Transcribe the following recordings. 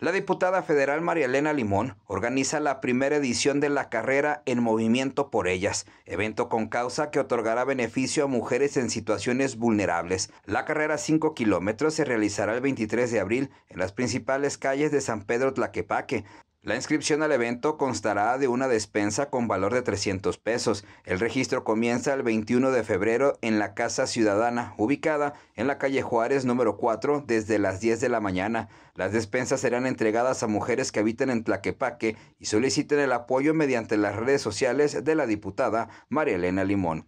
La diputada federal María Elena Limón organiza la primera edición de la carrera En Movimiento por Ellas, evento con causa que otorgará beneficio a mujeres en situaciones vulnerables. La carrera 5 kilómetros se realizará el 23 de abril en las principales calles de San Pedro Tlaquepaque, la inscripción al evento constará de una despensa con valor de 300 pesos. El registro comienza el 21 de febrero en la Casa Ciudadana, ubicada en la calle Juárez número 4 desde las 10 de la mañana. Las despensas serán entregadas a mujeres que habiten en Tlaquepaque y soliciten el apoyo mediante las redes sociales de la diputada María Elena Limón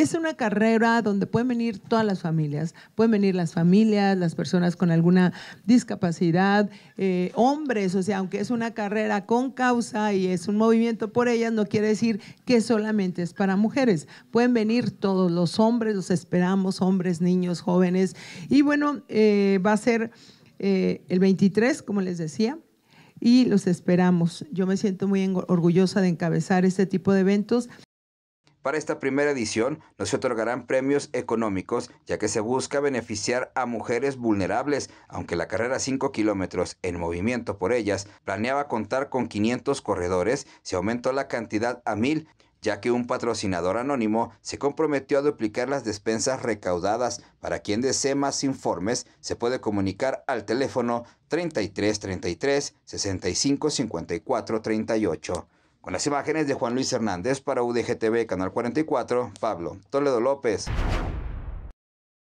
es una carrera donde pueden venir todas las familias, pueden venir las familias, las personas con alguna discapacidad, eh, hombres, o sea, aunque es una carrera con causa y es un movimiento por ellas, no quiere decir que solamente es para mujeres. Pueden venir todos los hombres, los esperamos, hombres, niños, jóvenes. Y bueno, eh, va a ser eh, el 23, como les decía y los esperamos. Yo me siento muy orgullosa de encabezar este tipo de eventos para esta primera edición no se otorgarán premios económicos, ya que se busca beneficiar a mujeres vulnerables, aunque la carrera 5 kilómetros en movimiento por ellas planeaba contar con 500 corredores, se aumentó la cantidad a 1000 ya que un patrocinador anónimo se comprometió a duplicar las despensas recaudadas. Para quien desee más informes, se puede comunicar al teléfono 3333 38. Con las imágenes de Juan Luis Hernández para UDGTV, Canal 44, Pablo Toledo López.